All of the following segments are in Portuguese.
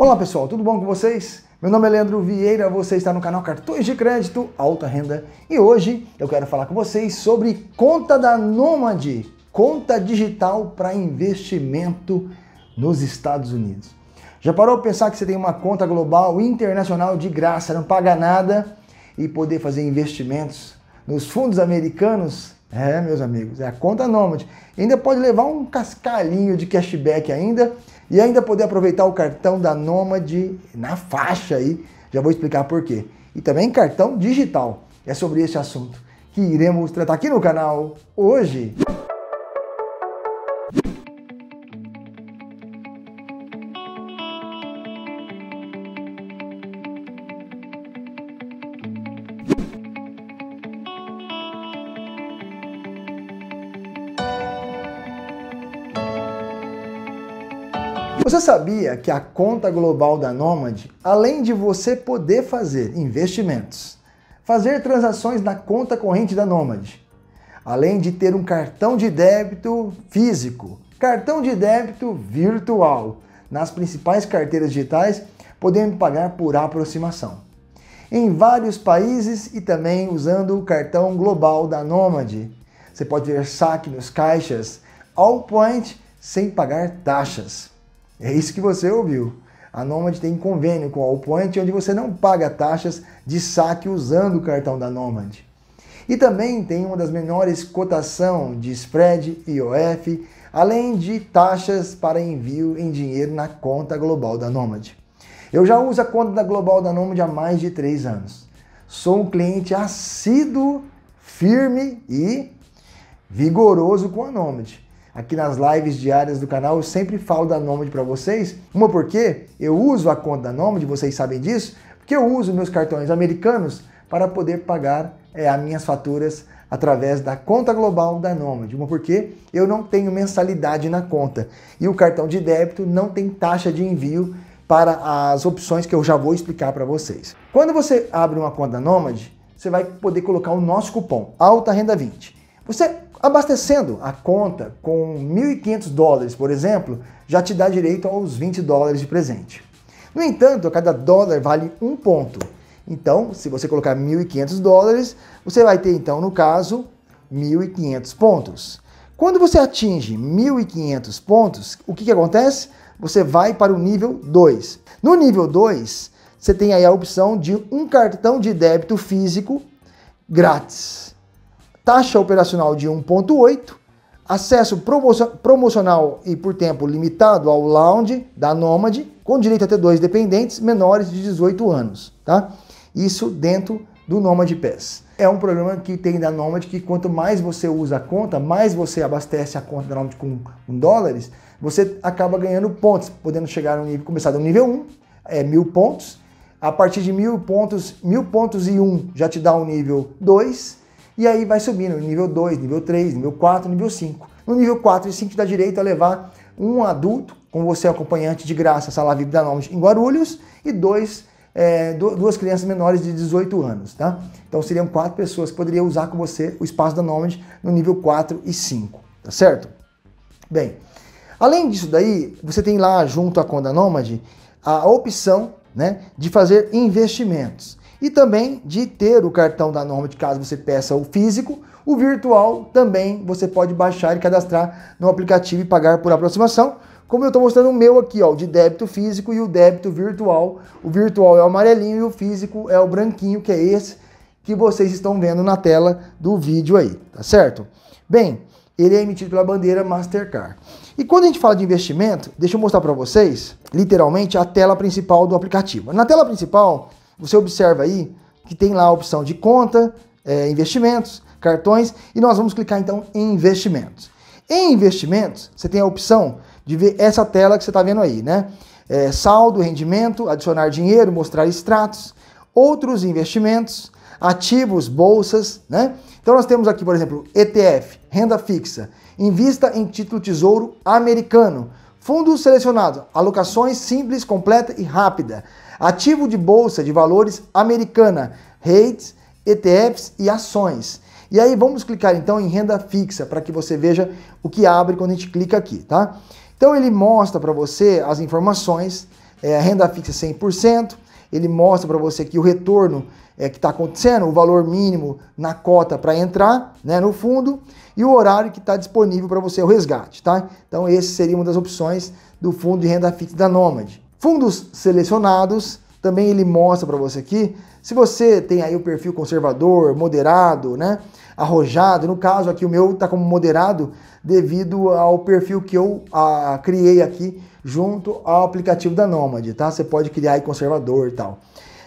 Olá pessoal, tudo bom com vocês? Meu nome é Leandro Vieira, você está no canal Cartões de Crédito Alta Renda e hoje eu quero falar com vocês sobre conta da Nômade, conta digital para investimento nos Estados Unidos. Já parou para pensar que você tem uma conta global internacional de graça, não paga nada e poder fazer investimentos nos fundos americanos é, meus amigos, é a conta Nômade. ainda pode levar um cascalhinho de cashback ainda e ainda poder aproveitar o cartão da Nômade na faixa aí. Já vou explicar por quê. E também cartão digital. É sobre esse assunto que iremos tratar aqui no canal hoje. Você sabia que a conta global da Nomad, além de você poder fazer investimentos, fazer transações na conta corrente da Nomad, além de ter um cartão de débito físico, cartão de débito virtual nas principais carteiras digitais, podendo pagar por aproximação. Em vários países e também usando o cartão global da Nomad. Você pode ver saque nos caixas, all point, sem pagar taxas. É isso que você ouviu. A Nomad tem convênio com a Allpoint, onde você não paga taxas de saque usando o cartão da Nomad. E também tem uma das menores cotação de spread IOF, além de taxas para envio em dinheiro na conta global da Nomad. Eu já uso a conta global da Nomad há mais de 3 anos. Sou um cliente assíduo, firme e vigoroso com a Nomad. Aqui nas lives diárias do canal eu sempre falo da Nomad para vocês. Uma porque eu uso a conta da Nomad, vocês sabem disso, porque eu uso meus cartões americanos para poder pagar é, as minhas faturas através da conta global da Nomad. Uma porque eu não tenho mensalidade na conta e o cartão de débito não tem taxa de envio para as opções que eu já vou explicar para vocês. Quando você abre uma conta Nomad, você vai poder colocar o nosso cupom Alta Renda 20. Você Abastecendo a conta com 1.500 dólares, por exemplo, já te dá direito aos 20 dólares de presente. No entanto, cada dólar vale um ponto. Então, se você colocar 1.500 dólares, você vai ter, então, no caso, 1.500 pontos. Quando você atinge 1.500 pontos, o que, que acontece? Você vai para o nível 2. No nível 2, você tem aí a opção de um cartão de débito físico grátis taxa operacional de 1,8, acesso promocional e por tempo limitado ao lounge da Nomad, com direito a ter dois dependentes menores de 18 anos, tá? Isso dentro do Nomad Pass. É um programa que tem da Nomad que quanto mais você usa a conta, mais você abastece a conta da Nomad com, com dólares, você acaba ganhando pontos, podendo chegar no nível, começar do nível 1, é mil pontos, a partir de mil pontos, mil pontos e um já te dá um nível 2, e aí vai subindo, nível 2, nível 3, nível 4, nível 5. No nível 4 e 5 dá direito a levar um adulto, com você acompanhante de graça, sala VIP da Nomad em Guarulhos, e dois, é, duas crianças menores de 18 anos, tá? Então seriam quatro pessoas que poderiam usar com você o espaço da Nomad no nível 4 e 5, tá certo? Bem, além disso daí, você tem lá junto à Conda Nômade a opção né, de fazer investimentos e também de ter o cartão da de caso você peça o físico. O virtual também você pode baixar e cadastrar no aplicativo e pagar por aproximação. Como eu estou mostrando o meu aqui, ó, o de débito físico e o débito virtual. O virtual é o amarelinho e o físico é o branquinho, que é esse que vocês estão vendo na tela do vídeo aí, tá certo? Bem, ele é emitido pela bandeira Mastercard. E quando a gente fala de investimento, deixa eu mostrar para vocês, literalmente, a tela principal do aplicativo. Na tela principal, você observa aí que tem lá a opção de conta, é, investimentos, cartões e nós vamos clicar então em investimentos. Em investimentos, você tem a opção de ver essa tela que você está vendo aí, né? É, saldo, rendimento, adicionar dinheiro, mostrar extratos, outros investimentos, ativos, bolsas, né? Então nós temos aqui, por exemplo, ETF, renda fixa, invista em título tesouro americano, fundos selecionados, alocações simples, completa e rápida, ativo de bolsa de valores americana, REITs, ETFs e ações. E aí vamos clicar então em renda fixa para que você veja o que abre quando a gente clica aqui, tá? Então ele mostra para você as informações, é, renda fixa 100%, ele mostra para você aqui o retorno é, que está acontecendo, o valor mínimo na cota para entrar né, no fundo e o horário que está disponível para você o resgate, tá? Então esse seria uma das opções do fundo de renda fixa da Nomad. Fundos selecionados, também ele mostra para você aqui. Se você tem aí o perfil conservador, moderado, né, arrojado, no caso aqui o meu está como moderado devido ao perfil que eu a, criei aqui junto ao aplicativo da Nômade, tá? Você pode criar aí conservador e tal.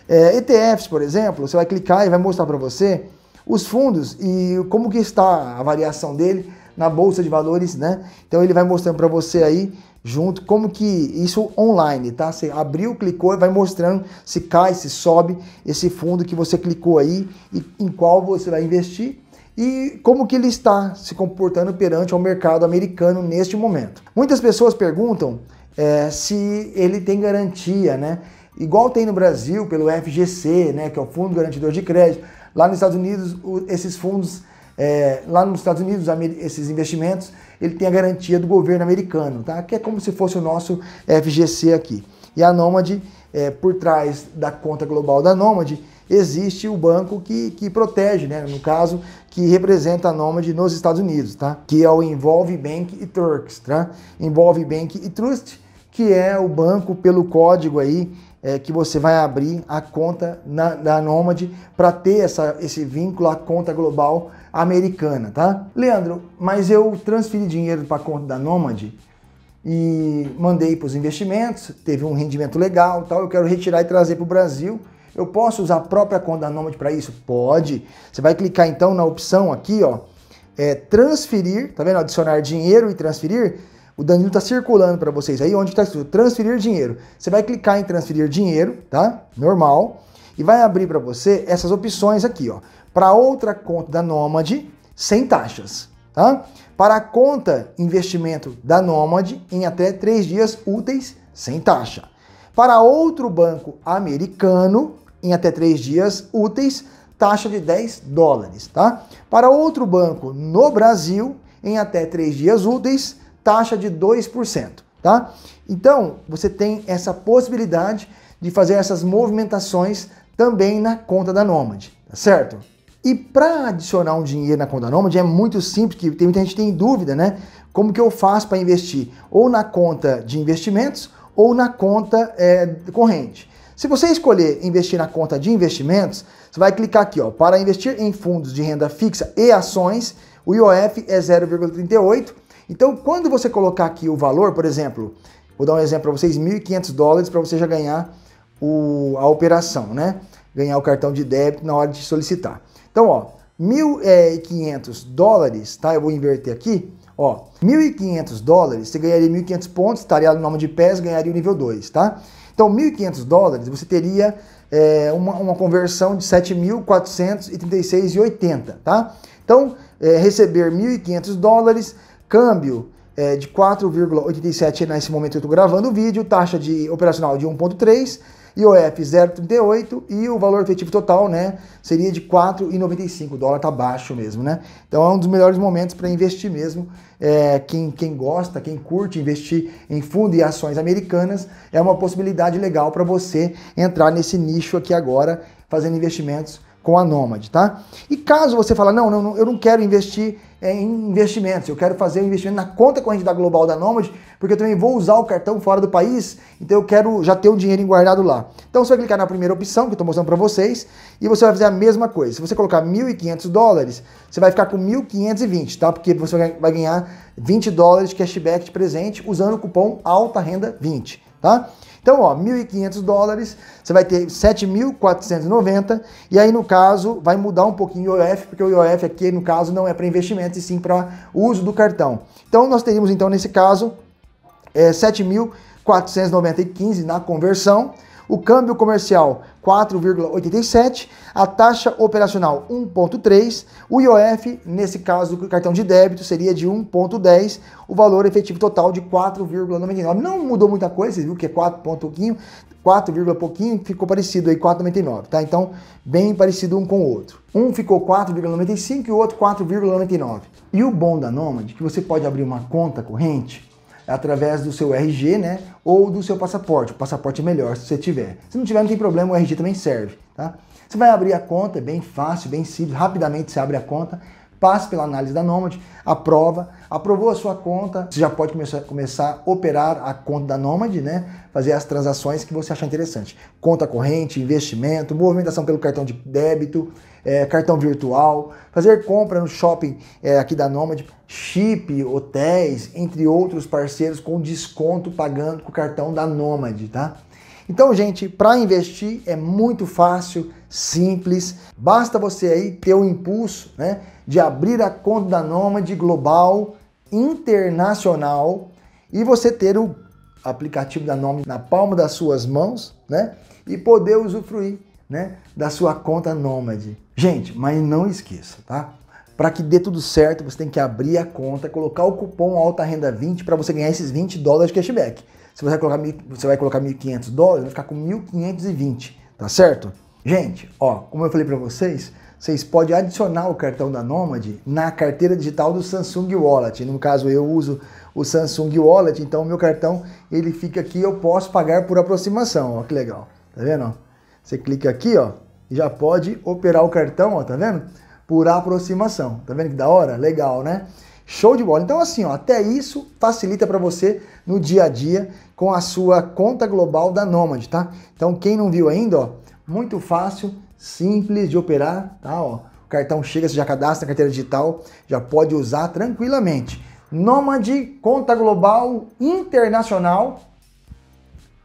É, ETFs, por exemplo, você vai clicar e vai mostrar para você os fundos e como que está a variação dele na bolsa de valores, né? Então ele vai mostrando para você aí junto, como que isso online, tá? Você abriu, clicou e vai mostrando se cai, se sobe esse fundo que você clicou aí e em qual você vai investir e como que ele está se comportando perante ao mercado americano neste momento. Muitas pessoas perguntam é, se ele tem garantia, né? Igual tem no Brasil pelo FGC, né, que é o Fundo Garantidor de Crédito. Lá nos Estados Unidos, esses fundos é, lá nos Estados Unidos, esses investimentos, ele tem a garantia do governo americano, tá? que é como se fosse o nosso FGC aqui. E a Nômade, é, por trás da conta global da Nômade, existe o banco que, que protege, né? no caso, que representa a Nômade nos Estados Unidos, tá? que é o Involve Bank e Turks. Tá? Involve Bank e Trust, que é o banco pelo código aí é, que você vai abrir a conta na, da Nomad para ter essa, esse vínculo à conta global americana, tá? Leandro, mas eu transferi dinheiro para a conta da Nomad e mandei para os investimentos, teve um rendimento legal, tal, eu quero retirar e trazer para o Brasil. Eu posso usar a própria conta da Nomad para isso? Pode. Você vai clicar então na opção aqui, ó, é, transferir, tá vendo? Adicionar dinheiro e transferir o Danilo está circulando para vocês aí onde está escrito transferir dinheiro. Você vai clicar em transferir dinheiro, tá? Normal. E vai abrir para você essas opções aqui, ó. Para outra conta da Nômade, sem taxas, tá? Para a conta investimento da Nômade, em até três dias úteis, sem taxa. Para outro banco americano, em até três dias úteis, taxa de 10 dólares, tá? Para outro banco no Brasil, em até três dias úteis, taxa de 2%, tá? Então, você tem essa possibilidade de fazer essas movimentações também na conta da Nômade, tá certo? E para adicionar um dinheiro na conta Nômade é muito simples, que tem muita gente tem dúvida, né? Como que eu faço para investir? Ou na conta de investimentos ou na conta é, corrente. Se você escolher investir na conta de investimentos, você vai clicar aqui, ó, para investir em fundos de renda fixa e ações, o IOF é 0,38 então, quando você colocar aqui o valor, por exemplo, vou dar um exemplo para vocês, 1.500 dólares para você já ganhar o, a operação, né? Ganhar o cartão de débito na hora de solicitar. Então, ó, 1.500 dólares, tá? Eu vou inverter aqui. Ó, 1.500 dólares, você ganharia 1.500 pontos, estaria no nome de pés, ganharia o nível 2, tá? Então, 1.500 dólares, você teria é, uma, uma, conversão de 7.436,80, tá? Então, é, receber 1.500 dólares Câmbio é, de 4,87 nesse momento eu estou gravando o vídeo, taxa de operacional de 1,3, IOF 0,38 e o valor efetivo total né, seria de 4,95. O dólar está baixo mesmo, né? Então é um dos melhores momentos para investir mesmo. É, quem, quem gosta, quem curte investir em fundo e ações americanas, é uma possibilidade legal para você entrar nesse nicho aqui agora, fazendo investimentos com a Nomad, tá? E caso você fala, não, não, eu não quero investir é em investimentos. Eu quero fazer um investimento na conta corrente da Global da Nomad, porque eu também vou usar o cartão fora do país, então eu quero já ter o dinheiro guardado lá. Então você vai clicar na primeira opção que eu estou mostrando para vocês e você vai fazer a mesma coisa. Se você colocar 1.500 dólares, você vai ficar com 1.520, tá? Porque você vai ganhar 20 dólares de cashback de presente usando o cupom alta renda 20, tá? Então, ó, 1.500 dólares, você vai ter 7.490 e aí no caso vai mudar um pouquinho o IOF, porque o IOF aqui no caso não é para investimento e sim para uso do cartão. Então, nós teríamos então nesse caso é, 7.495 na conversão o câmbio comercial 4,87, a taxa operacional 1,3, o IOF, nesse caso do cartão de débito, seria de 1,10, o valor efetivo total de 4,99. Não mudou muita coisa, você viu que é 4 pouquinho, 4, pouquinho, ficou parecido aí 4,99, tá? Então, bem parecido um com o outro. Um ficou 4,95 e o outro 4,99. E o bom da Nomad, que você pode abrir uma conta corrente através do seu RG, né? Ou do seu passaporte. O passaporte é melhor se você tiver. Se não tiver, não tem problema, o RG também serve, tá? Você vai abrir a conta, é bem fácil, bem simples, rapidamente você abre a conta passe pela análise da Nomad, aprova, aprovou a sua conta, você já pode começar, começar a operar a conta da Nomad, né? Fazer as transações que você achar interessante. Conta corrente, investimento, movimentação pelo cartão de débito, é, cartão virtual, fazer compra no shopping é, aqui da Nomad, chip, hotéis, entre outros parceiros com desconto pagando com o cartão da Nomad, tá? Então, gente, para investir é muito fácil, simples. Basta você aí ter o impulso né, de abrir a conta da Nômade Global Internacional e você ter o aplicativo da Nômade na palma das suas mãos né, e poder usufruir né, da sua conta Nômade. Gente, mas não esqueça, tá? Para que dê tudo certo, você tem que abrir a conta, colocar o cupom Alta Renda 20 para você ganhar esses 20 dólares de cashback. Se você vai colocar, você vai colocar 1.500 dólares, vai ficar com 1.520, tá certo? Gente, ó, como eu falei para vocês, vocês podem adicionar o cartão da Nomad na carteira digital do Samsung Wallet. No caso, eu uso o Samsung Wallet, então o meu cartão ele fica aqui, eu posso pagar por aproximação. Ó, que legal, tá vendo? Você clica aqui, ó, e já pode operar o cartão, ó, tá vendo? Por aproximação. Tá vendo que da hora? Legal, né? Show de bola. Então, assim, ó, até isso facilita para você no dia a dia com a sua conta global da Nomad, tá? Então, quem não viu ainda, ó, muito fácil, simples de operar, tá? Ó, o cartão chega, você já cadastra na carteira digital, já pode usar tranquilamente. Nômade, conta global internacional.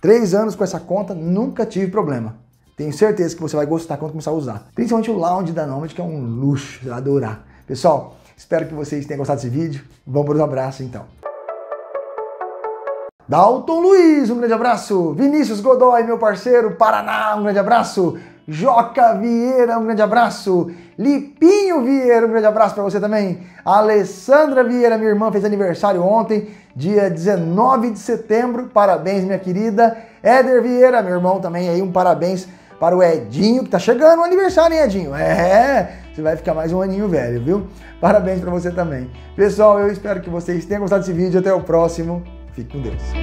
Três anos com essa conta, nunca tive problema. Tenho certeza que você vai gostar quando começar a usar. Principalmente o lounge da Nomad, que é um luxo, você vai adorar. Pessoal, espero que vocês tenham gostado desse vídeo. Vamos para os abraços então. Dalton Luiz, um grande abraço. Vinícius Godoy, meu parceiro, Paraná, um grande abraço. Joca Vieira, um grande abraço. Lipinho Vieira, um grande abraço para você também. Alessandra Vieira, minha irmã, fez aniversário ontem, dia 19 de setembro. Parabéns, minha querida. Éder Vieira, meu irmão, também aí, um parabéns para o Edinho, que tá chegando o aniversário, hein, Edinho? É, você vai ficar mais um aninho velho, viu? Parabéns para você também. Pessoal, eu espero que vocês tenham gostado desse vídeo. Até o próximo. Fique com Deus.